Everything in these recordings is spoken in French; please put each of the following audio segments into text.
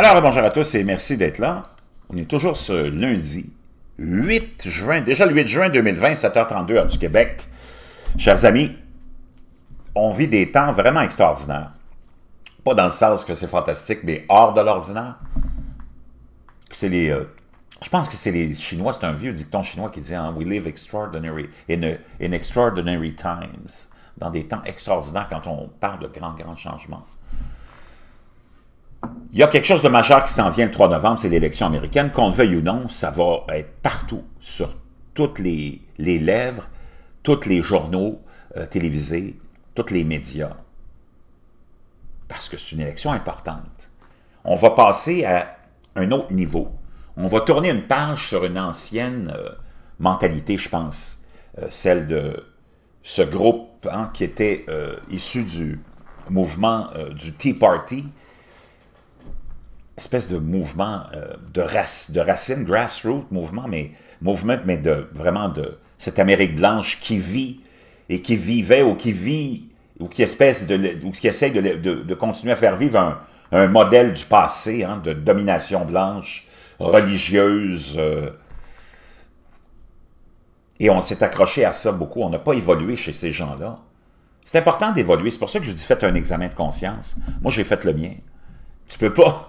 Alors, bonjour à tous et merci d'être là. On est toujours ce lundi 8 juin, déjà le 8 juin 2020, 7h32 à du Québec. Chers amis, on vit des temps vraiment extraordinaires. Pas dans le sens que c'est fantastique, mais hors de l'ordinaire. C'est les... Euh, je pense que c'est les Chinois, c'est un vieux dicton chinois qui dit hein, We live extraordinary in extraordinary times » dans des temps extraordinaires quand on parle de grands, grands changements. Il y a quelque chose de majeur qui s'en vient le 3 novembre, c'est l'élection américaine. Qu'on le veuille ou non, ça va être partout, sur toutes les, lèvres, tous les journaux euh, télévisés, tous les médias. Parce que c'est une élection importante. On va passer à un autre niveau. On va tourner une page sur une ancienne euh, mentalité, je pense, euh, celle de ce groupe hein, qui était issu du mouvement du Tea Party, espèce de mouvement euh, de racine, grassroots mouvement, mais mouvement, mais de vraiment de cette Amérique blanche qui vit et qui vivait ou qui vit ou qui espèce de qui essaie de, continuer à faire vivre un, un modèle du passé hein, de domination blanche religieuse. Euh. et on s'est accroché à ça beaucoup. On n'a pas évolué chez ces gens-là. C'est important d'évoluer. C'est pour ça que je dis faites un examen de conscience. Moi, j'ai fait le mien. Tu peux pas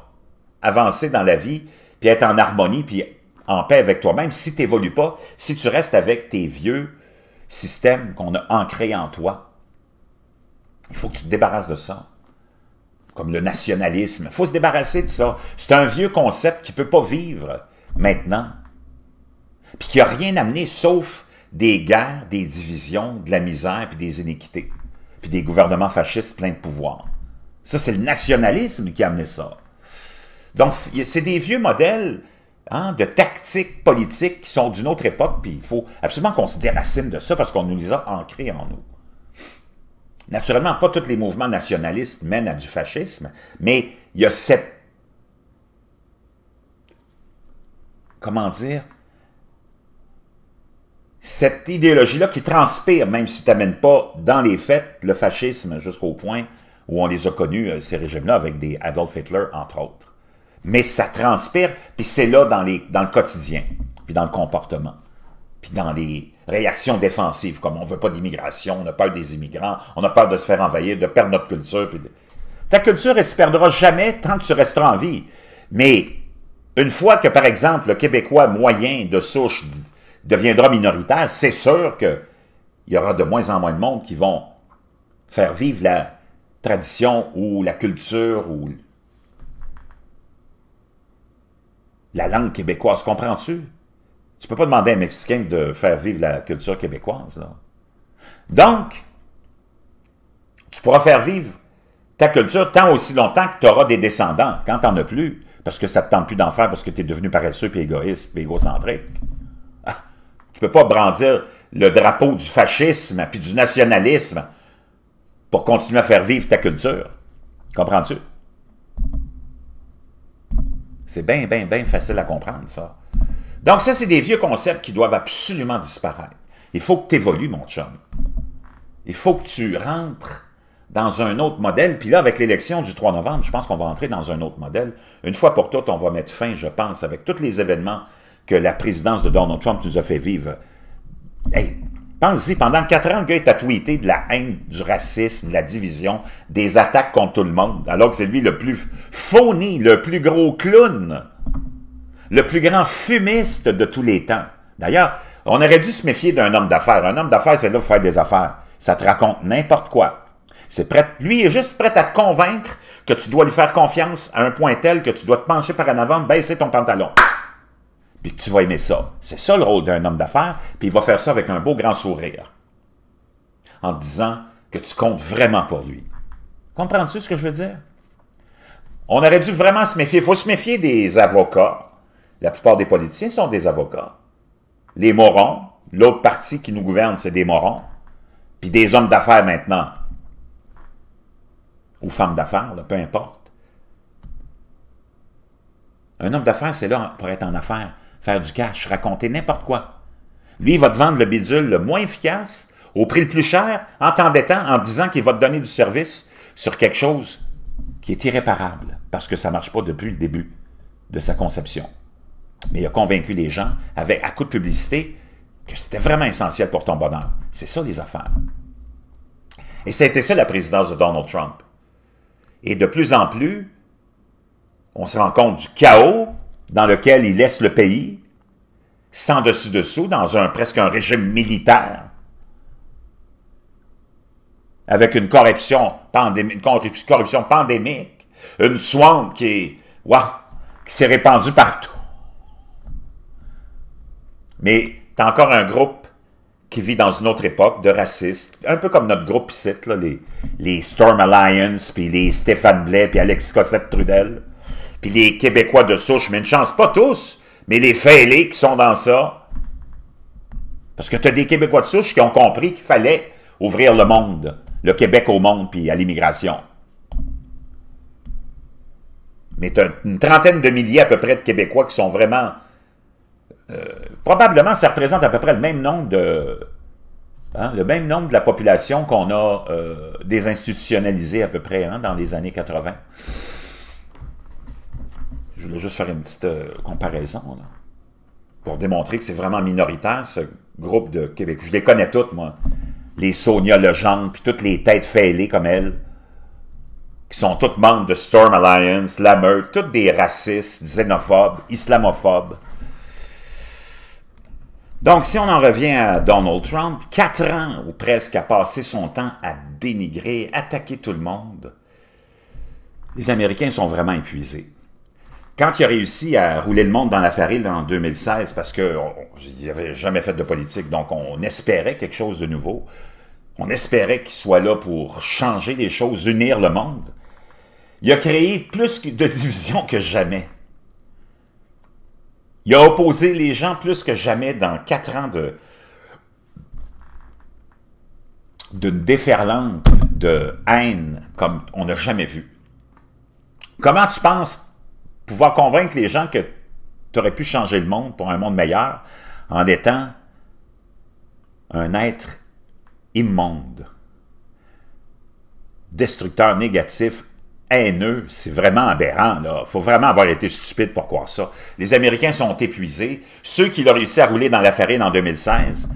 avancer dans la vie, puis être en harmonie, puis en paix avec toi-même, si tu n'évolues pas, si tu restes avec tes vieux systèmes qu'on a ancrés en toi, il faut que tu te débarrasses de ça. Comme le nationalisme. Il faut se débarrasser de ça. C'est un vieux concept qui ne peut pas vivre maintenant. Puis qui n'a rien amené sauf des guerres, des divisions, de la misère, puis des inéquités, Puis des gouvernements fascistes pleins de pouvoir. Ça, c'est le nationalisme qui a amené ça. Donc, c'est des vieux modèles hein, de tactiques politiques qui sont d'une autre époque, puis il faut absolument qu'on se déracine de ça parce qu'on nous les a ancrés en nous. Naturellement, pas tous les mouvements nationalistes mènent à du fascisme, mais il y a cette... Comment dire? Cette idéologie-là qui transpire, même si tu n'amènes pas dans les faits le fascisme jusqu'au point où on les a connus, euh, ces régimes-là, avec des Adolf Hitler, entre autres mais ça transpire, puis c'est là dans, le quotidien, puis dans le comportement, puis dans les réactions défensives, comme on veut pas d'immigration, on a peur des immigrants, on a peur de se faire envahir, de perdre notre culture. Ta culture, elle se perdra jamais tant que tu resteras en vie. Mais une fois que, par exemple, le Québécois moyen de souche deviendra minoritaire, c'est sûr qu'il y aura de moins en moins de monde qui vont faire vivre la tradition ou la culture ou la langue québécoise. Comprends-tu? Tu peux pas demander à un Mexicain de faire vivre la culture québécoise. Là. Donc, tu pourras faire vivre ta culture tant aussi longtemps que tu auras des descendants, quand tu n'en as plus, parce que ça ne te tente plus d'en faire, parce que tu es devenu paresseux, puis égoïste, puis égocentrique. Tu ah, tu peux pas brandir le drapeau du fascisme, puis du nationalisme, pour continuer à faire vivre ta culture. Comprends-tu? C'est bien, bien, bien facile à comprendre, ça. Donc, ça, c'est des vieux concepts qui doivent absolument disparaître. Il faut que tu évolues, mon chum. Il faut que tu rentres dans un autre modèle. Puis là, avec l'élection du 3 novembre, je pense qu'on va entrer dans un autre modèle. Une fois pour toutes, on va mettre fin, je pense, avec tous les événements que la présidence de Donald Trump nous a fait vivre. Hey, Pensez, pendant quatre ans, le gars est de la haine, du racisme, de la division, des attaques contre tout le monde, alors que c'est lui le plus phony, le plus gros clown, le plus grand fumiste de tous les temps. D'ailleurs, on aurait dû se méfier d'un homme d'affaires. Un homme d'affaires, c'est là pour faire des affaires. Ça te raconte n'importe quoi. C'est prêt, lui est juste prêt à te convaincre que tu dois lui faire confiance à un point tel que tu dois te pencher par en avant, baisser ton pantalon puis que tu vas aimer ça. C'est ça le rôle d'un homme d'affaires, puis il va faire ça avec un beau grand sourire, en disant que tu comptes vraiment pour lui. Comprends-tu ce que je veux dire? On aurait dû vraiment se méfier. Il faut se méfier des avocats. La plupart des politiciens sont des avocats. Les morons, l'autre parti qui nous gouverne, c'est des morons. Puis des hommes d'affaires maintenant. Ou femmes d'affaires, peu importe. Un homme d'affaires, c'est là pour être en affaires faire du cash, raconter n'importe quoi. Lui, il va te vendre le bidule le moins efficace, au prix le plus cher, en t'endettant, en disant qu'il va te donner du service sur quelque chose qui est irréparable, parce que ça ne marche pas depuis le début de sa conception. Mais il a convaincu les gens, avec, à coup de publicité, que c'était vraiment essentiel pour ton bonheur. C'est ça, les affaires. Et ça a été ça, la présidence de Donald Trump. Et de plus en plus, on se rend compte du chaos dans lequel il laisse le pays, sans dessus-dessous, dans un presque un régime militaire, avec une corruption, pandémique, une corruption pandémique, une swamp qui est, qui s'est répandue partout. Mais as encore un groupe qui vit dans une autre époque de racistes, un peu comme notre groupe ici, les, les Storm Alliance, puis les Stéphane Blais, puis Alexis Cossette Trudel, puis les Québécois de souche, mais une chance, pas tous, mais les fêlés qui sont dans ça. Parce que tu as des Québécois de souche qui ont compris qu'il fallait ouvrir le monde, le Québec au monde, puis à l'immigration. Mais tu as une trentaine de milliers à peu près de Québécois qui sont vraiment... Euh, probablement, ça représente à peu près le même nombre de... Hein, le même nombre de la population qu'on a euh, désinstitutionnalisée à peu près hein, dans les années 80 je voulais juste faire une petite euh, comparaison pour démontrer que c'est vraiment minoritaire, ce groupe de Québec. Je les connais toutes, moi. Les Sonia Lejeune, puis toutes les têtes fêlées comme elles, qui sont toutes membres de Storm Alliance, la toutes des racistes, xénophobes, islamophobes. Donc, si on en revient à Donald Trump, quatre ans ou presque à passer son temps à dénigrer, attaquer tout le monde, les Américains sont vraiment épuisés quand il a réussi à rouler le monde dans la farine en 2016, parce qu'il n'avait jamais fait de politique, donc on espérait quelque chose de nouveau, on espérait qu'il soit là pour changer les choses, unir le monde, il a créé plus de divisions que jamais. Il a opposé les gens plus que jamais dans quatre ans de d'une déferlante de haine comme on n'a jamais vu. Comment tu penses pouvoir convaincre les gens que tu aurais pu changer le monde pour un monde meilleur en étant un être immonde, destructeur négatif, haineux, c'est vraiment aberrant. Il faut vraiment avoir été stupide pour croire ça. Les Américains sont épuisés. Ceux qui l'ont réussi à rouler dans la farine en 2016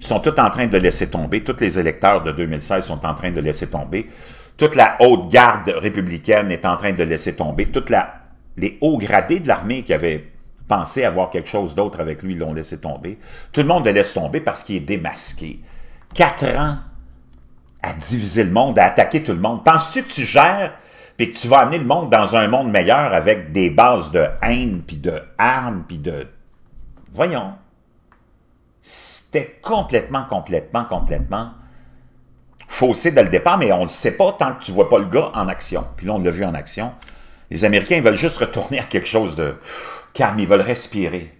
sont tous en train de laisser tomber. Tous les électeurs de 2016 sont en train de laisser tomber. Toute la haute garde républicaine est en train de laisser tomber. Toute la les hauts gradés de l'armée qui avaient pensé avoir quelque chose d'autre avec lui l'ont laissé tomber. Tout le monde le laisse tomber parce qu'il est démasqué. Quatre ans à diviser le monde, à attaquer tout le monde. Penses-tu que tu gères puis que tu vas amener le monde dans un monde meilleur avec des bases de haine, puis de armes, puis de... Voyons. C'était complètement, complètement, complètement faussé dès le départ, mais on ne le sait pas tant que tu ne vois pas le gars en action. Puis là, on l'a vu en action. Les Américains veulent juste retourner à quelque chose de calme, ils veulent respirer.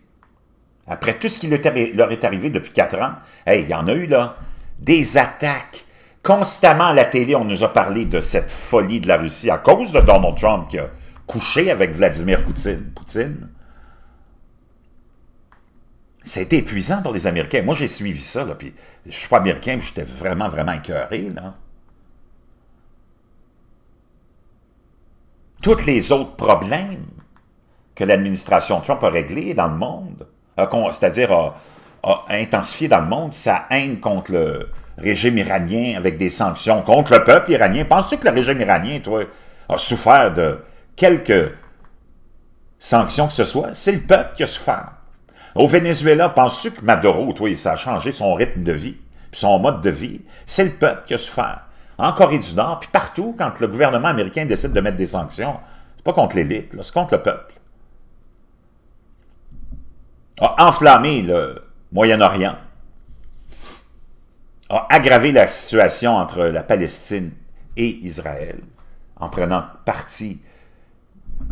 Après tout ce qui leur est arrivé depuis quatre ans, hey, il y en a eu là, des attaques. Constamment à la télé, on nous a parlé de cette folie de la Russie à cause de Donald Trump qui a couché avec Vladimir Poutine. Poutine. C'était épuisant pour les Américains. Moi, j'ai suivi ça, là, puis je suis pas américain, j'étais vraiment, vraiment écœuré, là. tous les autres problèmes que l'administration Trump a réglés dans le monde, c'est-à-dire a, intensifié dans le monde sa haine contre le régime iranien avec des sanctions contre le peuple iranien. Penses-tu que le régime iranien, toi, a souffert de quelques sanctions que ce soit? C'est le peuple qui a souffert. Au Venezuela, penses-tu que Maduro, toi, ça a changé son rythme de vie, son mode de vie? C'est le peuple qui a souffert en Corée du Nord, puis partout, quand le gouvernement américain décide de mettre des sanctions, c'est pas contre l'élite, c'est contre le peuple. A enflammé le Moyen-Orient. A aggravé la situation entre la Palestine et Israël en prenant parti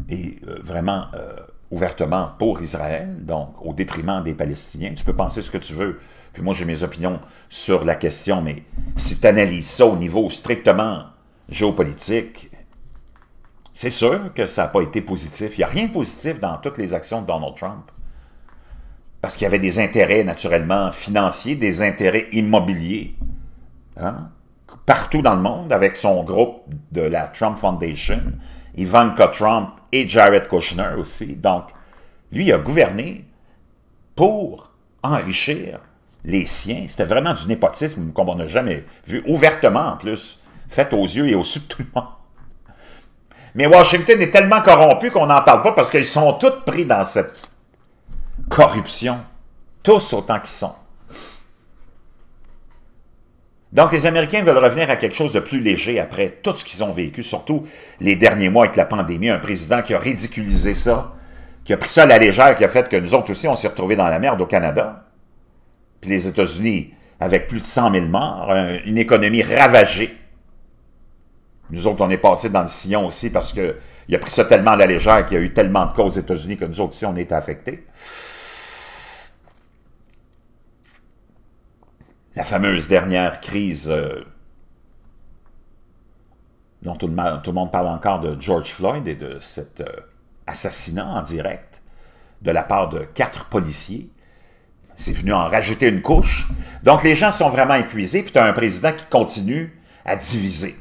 et euh, vraiment euh, ouvertement pour Israël, donc au détriment des Palestiniens. Tu peux penser ce que tu veux, puis moi j'ai mes opinions sur la question, mais si tu analyses ça au niveau strictement géopolitique, c'est sûr que ça n'a pas été positif. Il n'y a rien de positif dans toutes les actions de Donald Trump. Parce qu'il y avait des intérêts naturellement financiers, des intérêts immobiliers, hein, partout dans le monde, avec son groupe de la Trump Foundation, Ivanka Trump et Jared Kushner aussi. Donc, lui, a gouverné pour enrichir les siens. C'était vraiment du népotisme comme on n'a jamais vu, ouvertement en plus, fait aux yeux et au-dessus de tout le monde. Mais Washington est tellement corrompu qu'on n'en parle pas parce qu'ils sont tous pris dans cette corruption, tous autant qu'ils sont. Donc, les Américains veulent revenir à quelque chose de plus léger après tout ce qu'ils ont vécu, surtout les derniers mois avec la pandémie. Un président qui a ridiculisé ça, qui a pris ça à la légère, qui a fait que nous autres aussi, on s'est retrouvés dans la merde au Canada. Puis les États-Unis, avec plus de 100 000 morts, une économie ravagée. Nous autres, on est passé dans le sillon aussi parce que il a pris ça tellement à la légère qu'il y a eu tellement de cas aux États-Unis que nous autres aussi, on est affectés. la fameuse dernière crise euh, dont tout le, monde, parle encore de George Floyd et de cet euh, assassinat en direct de la part de quatre policiers. C'est venu en rajouter une couche. Donc les gens sont vraiment épuisés, puis tu as un président qui continue à diviser.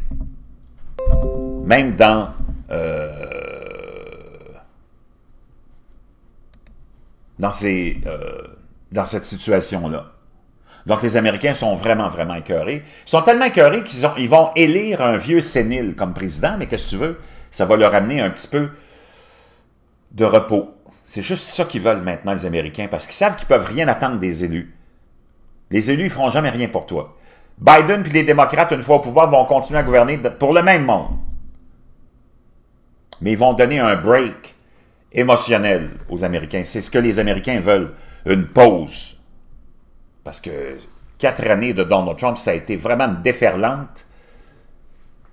Même dans... Euh, dans cette situation-là. Donc, les Américains sont vraiment, vraiment écœurés. Ils sont tellement écœurés qu'ils vont élire un vieux sénile comme président, mais qu'est-ce que tu veux? Ça va leur amener un petit peu de repos. C'est juste ça qu'ils veulent maintenant, les Américains, parce qu'ils savent qu'ils peuvent rien attendre des élus. Les élus, ils feront jamais rien pour toi. Biden puis les démocrates, une fois au pouvoir, vont continuer à gouverner pour le même monde. Mais ils vont donner un break émotionnel aux Américains. C'est ce que les Américains veulent, une pause parce que quatre années de Donald Trump, ça a été vraiment déferlante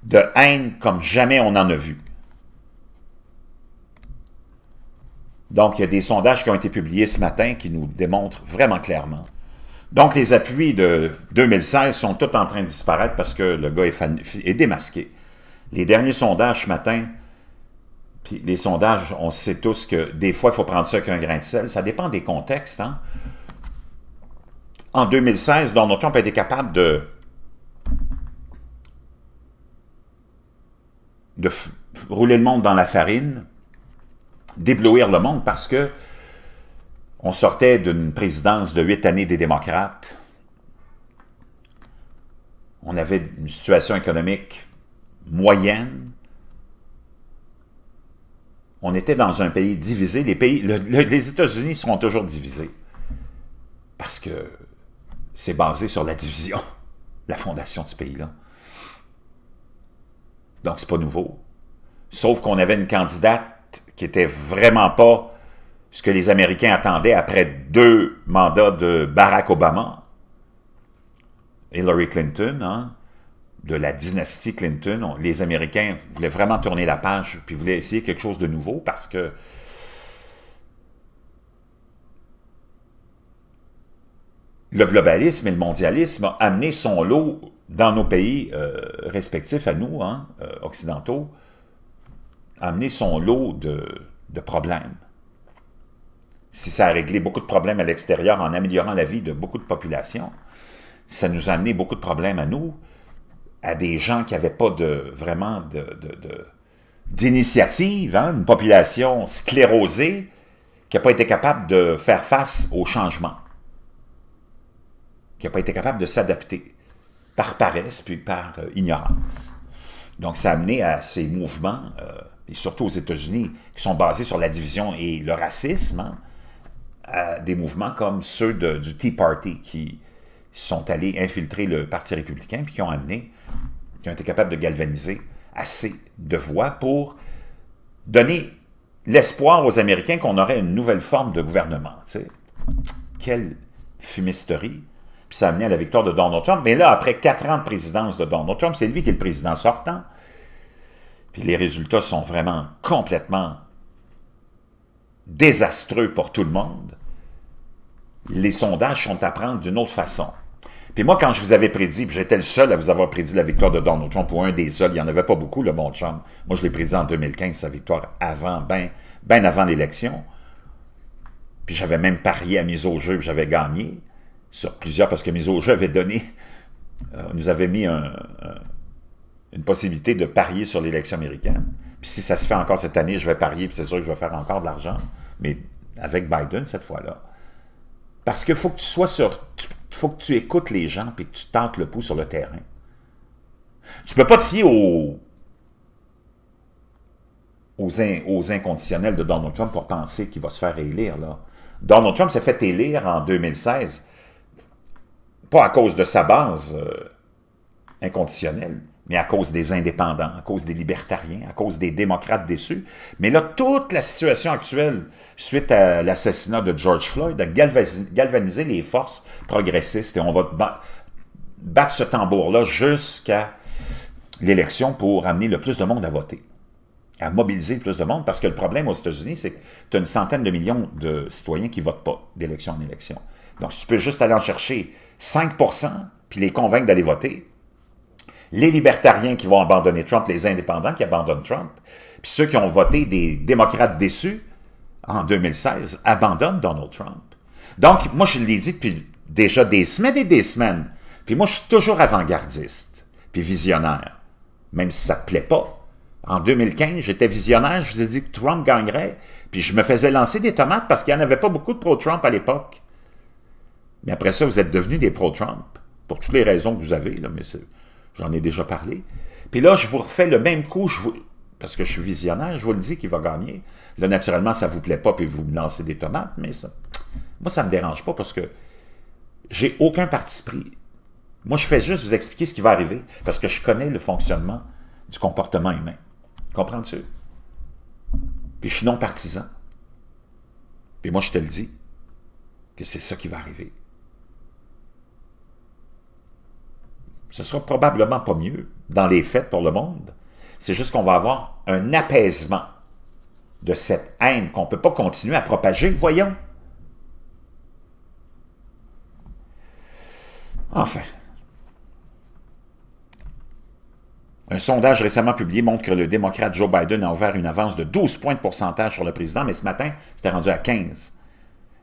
de haine comme jamais on en a vu. Donc, il y a des sondages qui ont été publiés ce matin qui nous démontrent vraiment clairement. Donc, les appuis de 2016 sont tous en train de disparaître parce que le gars est, démasqué. Les derniers sondages ce matin, puis les sondages, on sait tous que des fois, il faut prendre ça avec un grain de sel. Ça dépend des contextes. Hein? en 2016, Donald Trump a été capable de, rouler le monde dans la farine, d'éblouir le monde parce que on sortait d'une présidence de huit années des démocrates. On avait une situation économique moyenne. On était dans un pays divisé. Les, les États-Unis seront toujours divisés parce que c'est basé sur la division, la fondation de ce pays-là. Donc, c'est pas nouveau. Sauf qu'on avait une candidate qui était vraiment pas ce que les Américains attendaient après deux mandats de Barack Obama, Hillary Clinton, hein, de la dynastie Clinton. les Américains voulaient vraiment tourner la page puis voulaient essayer quelque chose de nouveau parce que le globalisme et le mondialisme ont amené son lot dans nos pays euh, respectifs à nous, hein, euh, occidentaux, amené son lot de, problèmes. Si ça a réglé beaucoup de problèmes à l'extérieur en améliorant la vie de beaucoup de populations, ça nous a amené beaucoup de problèmes à nous, à des gens qui n'avaient pas de, vraiment d'initiative, hein, une population sclérosée qui n'a pas été capable de faire face aux changements qui n'a pas été capable de s'adapter par paresse puis par euh, ignorance. Donc, ça a amené à ces mouvements, euh, et surtout aux États-Unis, qui sont basés sur la division et le racisme, hein, à des mouvements comme ceux du Tea Party qui sont allés infiltrer le Parti républicain puis qui ont amené, qui ont été capables de galvaniser assez de voix pour donner l'espoir aux Américains qu'on aurait une nouvelle forme de gouvernement. Quelle fumisterie puis ça a à la victoire de Donald Trump. Mais là, après quatre ans de présidence de Donald Trump, c'est lui qui est le président sortant. Puis les résultats sont vraiment complètement désastreux pour tout le monde. Les sondages sont à prendre d'une autre façon. Puis moi, quand je vous avais prédit, j'étais le seul à vous avoir prédit la victoire de Donald Trump, ou un des seuls, il n'y en avait pas beaucoup, le bon Trump. Moi, je l'ai prédit en 2015, sa victoire avant, bien ben avant l'élection. Puis j'avais même parié à mise au jeu, j'avais gagné sur plusieurs, parce que mes au jeu avait donné, euh, nous avait mis une possibilité de parier sur l'élection américaine. Puis si ça se fait encore cette année, je vais parier, puis c'est sûr que je vais faire encore de l'argent, mais avec Biden cette fois-là. Parce qu'il faut que tu sois sur... il faut que tu écoutes les gens, puis que tu tentes le pouls sur le terrain. Tu ne peux pas te fier aux, aux, inconditionnels de Donald Trump pour penser qu'il va se faire élire. Là. Donald Trump s'est fait élire en 2016 pas à cause de sa base euh, inconditionnelle, mais à cause des indépendants, à cause des libertariens, à cause des démocrates déçus. Mais là, toute la situation actuelle, suite à l'assassinat de George Floyd, a galvanisé les forces progressistes et on va battre ce tambour-là jusqu'à l'élection pour amener le plus de monde à voter, à mobiliser le plus de monde, parce que le problème aux États-Unis, c'est que tu as une centaine de millions de citoyens qui ne votent pas d'élection en élection. Donc, si tu peux juste aller en chercher 5 puis les convaincre d'aller voter, les libertariens qui vont abandonner Trump, les indépendants qui abandonnent Trump, puis ceux qui ont voté des démocrates déçus en 2016 abandonnent Donald Trump. Donc, moi, je l'ai dit depuis déjà des semaines et des semaines, puis moi, je suis toujours avant-gardiste, puis visionnaire, même si ça ne plaît pas. En 2015, j'étais visionnaire, je vous ai dit que Trump gagnerait, puis je me faisais lancer des tomates parce qu'il n'y en avait pas beaucoup de pro-Trump à l'époque. Mais après ça, vous êtes devenus des pro-Trump, pour toutes les raisons que vous avez, là, mais j'en ai déjà parlé. Puis là, je vous refais le même coup, je vous, parce que je suis visionnaire, je vous le dis qu'il va gagner. Là, naturellement, ça ne vous plaît pas, puis vous me lancez des tomates, mais ça, moi, ça ne me dérange pas, parce que j'ai aucun parti pris. Moi, je fais juste vous expliquer ce qui va arriver, parce que je connais le fonctionnement du comportement humain. Comprends-tu? Puis je suis non partisan. Puis moi, je te le dis, que c'est ça qui va arriver. Ce sera probablement pas mieux dans les faits pour le monde. C'est juste qu'on va avoir un apaisement de cette haine qu'on ne peut pas continuer à propager, voyons. Enfin. Un sondage récemment publié montre que le démocrate Joe Biden a ouvert une avance de 12 points de pourcentage sur le président, mais ce matin, c'était rendu à 15.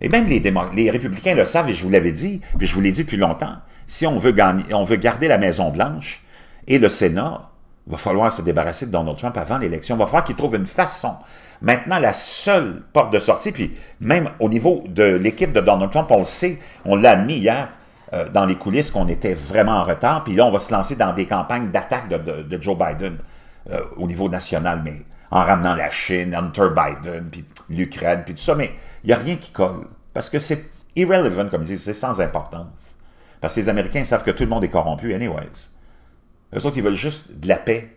Et même les, les républicains le savent, et je vous l'avais dit, puis je vous l'ai dit depuis longtemps si on veut, gagner, on veut garder la Maison-Blanche et le Sénat, il va falloir se débarrasser de Donald Trump avant l'élection. Il va falloir qu'il trouve une façon. Maintenant, la seule porte de sortie, puis même au niveau de l'équipe de Donald Trump, on le sait, on l'a mis hier, euh, dans les coulisses qu'on était vraiment en retard. Puis là, on va se lancer dans des campagnes d'attaque de, Joe Biden euh, au niveau national, mais en ramenant la Chine, Hunter Biden, puis l'Ukraine, puis tout ça. Mais il n'y a rien qui colle. Parce que c'est irrelevant, comme ils disent, c'est sans importance. Parce que les Américains savent que tout le monde est corrompu anyways. Eux autres, ils veulent juste de la paix,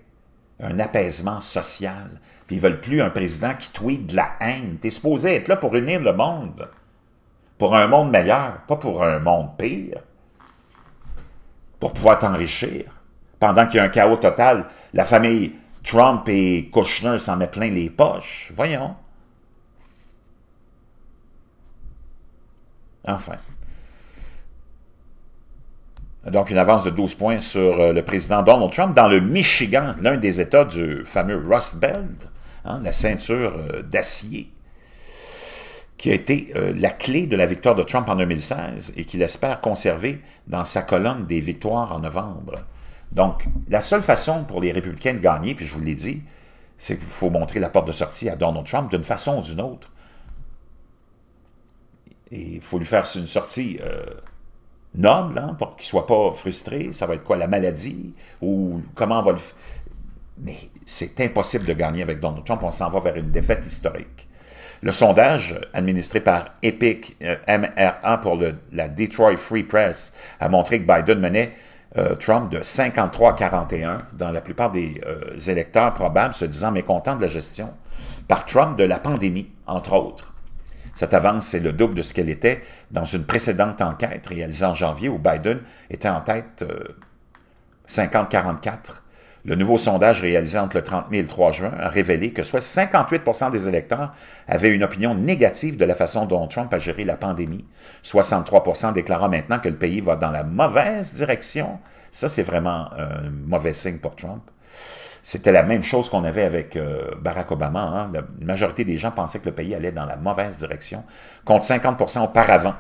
un apaisement social. Puis ils veulent plus un président qui tweet de la haine. T'es supposé être là pour unir le monde. Pour un monde meilleur, pas pour un monde pire. Pour pouvoir t'enrichir. Pendant qu'il y a un chaos total, la famille Trump et Kushner s'en met plein les poches. Voyons. Enfin. Donc, une avance de 12 points sur euh, le président Donald Trump dans le Michigan, l'un des États du fameux Rust Belt, hein, la ceinture euh, d'acier, qui a été euh, la clé de la victoire de Trump en 2016 et qu'il espère conserver dans sa colonne des victoires en novembre. Donc, la seule façon pour les républicains de gagner, puis je vous l'ai dit, c'est qu'il faut montrer la porte de sortie à Donald Trump d'une façon ou d'une autre. Et il faut lui faire une sortie noble, hein, pour qu'il soit pas frustré. Ça va être quoi, la maladie? Ou comment on va le... Mais c'est impossible de gagner avec Donald Trump. On s'en va vers une défaite historique. Le sondage administré par EPIC euh, mr MRA pour la Detroit Free Press a montré que Biden menait euh, Trump de 53 à 41 dans la plupart des euh, électeurs probables se disant mécontents de la gestion par Trump de la pandémie, entre autres. Cette avance, c'est le double de ce qu'elle était dans une précédente enquête réalisée en janvier où Biden était en tête 50-44. Euh, le nouveau sondage réalisé entre le 30 mai et le 3 juin a révélé que soit 58 des électeurs avaient une opinion négative de la façon dont Trump a géré la pandémie, 63 déclarant maintenant que le pays va dans la mauvaise direction. Ça, c'est vraiment un mauvais signe pour Trump. C'était la même chose qu'on avait avec euh, Barack Obama. Hein. La majorité des gens pensaient que le pays allait dans la mauvaise direction, contre 50 auparavant.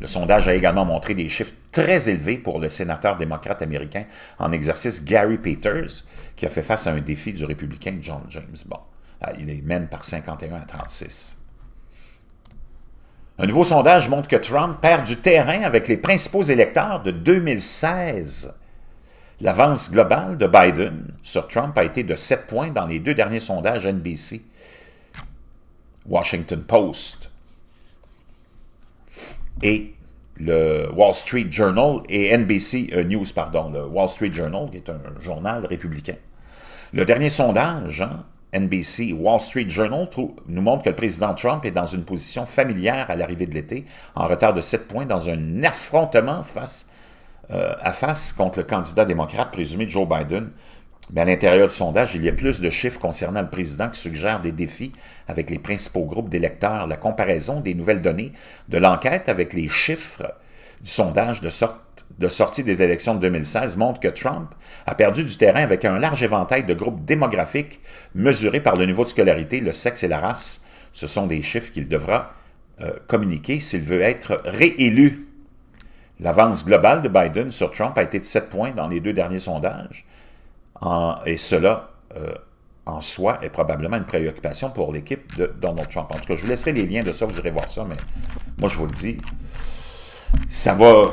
Le sondage a également montré des chiffres très élevés pour le sénateur démocrate américain en exercice Gary Peters, qui a fait face à un défi du républicain John James. Bon, ah, il est mène par 51 à 36. Un nouveau sondage montre que Trump perd du terrain avec les principaux électeurs de 2016 L'avance globale de Biden sur Trump a été de 7 points dans les deux derniers sondages NBC, Washington Post et le Wall Street Journal et NBC euh, News, pardon, le Wall Street Journal, qui est un journal républicain. Le dernier sondage, NBC hein, Wall Street Journal, nous montre que le président Trump est dans une position familière à l'arrivée de l'été, en retard de 7 points, dans un affrontement face à... Euh, à face contre le candidat démocrate présumé Joe Biden. Mais à l'intérieur du sondage, il y a plus de chiffres concernant le président qui suggèrent des défis avec les principaux groupes d'électeurs, la comparaison des nouvelles données de l'enquête avec les chiffres du sondage de, sortie des élections de 2016 montre que Trump a perdu du terrain avec un large éventail de groupes démographiques mesurés par le niveau de scolarité, le sexe et la race. Ce sont des chiffres qu'il devra euh, communiquer s'il veut être réélu. L'avance globale de Biden sur Trump a été de 7 points dans les deux derniers sondages, et cela, euh, en soi, est probablement une préoccupation pour l'équipe de Donald Trump. En tout cas, je vous laisserai les liens de ça, vous irez voir ça, mais moi, je vous le dis, ça va,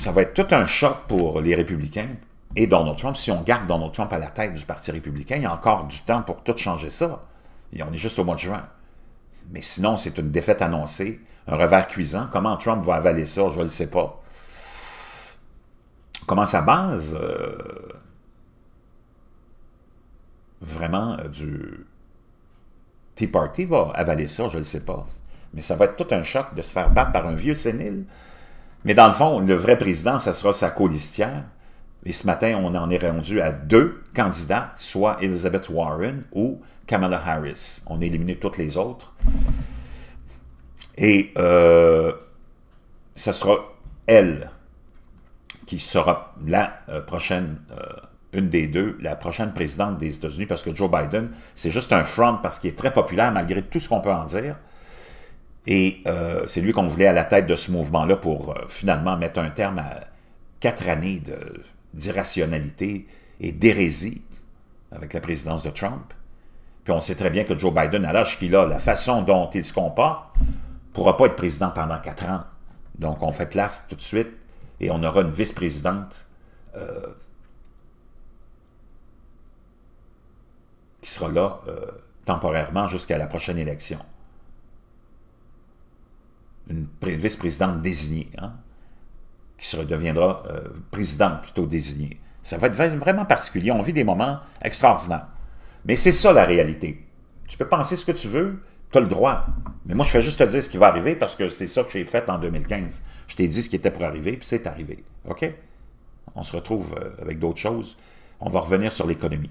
ça va être tout un choc pour les républicains et Donald Trump. Si on garde Donald Trump à la tête du Parti républicain, il y a encore du temps pour tout changer ça. Et on est juste au mois de juin. Mais sinon, c'est une défaite annoncée un revers cuisant. Comment Trump va avaler ça, je ne le sais pas. Comment sa base, euh, vraiment, euh, du Tea Party va avaler ça, je ne le sais pas. Mais ça va être tout un choc de se faire battre par un vieux sénile. Mais dans le fond, le vrai président, ça sera sa colistière. Et ce matin, on en est rendu à deux candidates, soit Elizabeth Warren ou Kamala Harris. On a éliminé toutes les autres. Et ce euh, sera elle qui sera la euh, prochaine, euh, une des deux, la prochaine présidente des États-Unis, parce que Joe Biden, c'est juste un front parce qu'il est très populaire malgré tout ce qu'on peut en dire. Et c'est lui qu'on voulait à la tête de ce mouvement-là pour finalement mettre un terme à quatre années d'irrationalité et d'hérésie avec la présidence de Trump. Puis on sait très bien que Joe Biden, à l'âge qu'il a, la façon dont il se comporte, pourra pas être président pendant quatre ans. Donc, on fait place tout de suite et on aura une vice-présidente euh, qui sera là euh, temporairement jusqu'à la prochaine élection. Une vice-présidente désignée, hein, qui se redeviendra euh, présidente plutôt désignée. Ça va être vraiment particulier. On vit des moments extraordinaires. Mais c'est ça la réalité. Tu peux penser ce que tu veux, tu as le droit. Mais moi, je fais juste te dire ce qui va arriver parce que c'est ça que j'ai fait en 2015. Je t'ai dit ce qui était pour arriver, puis c'est arrivé. OK? On se retrouve euh, avec d'autres choses. On va revenir sur l'économie.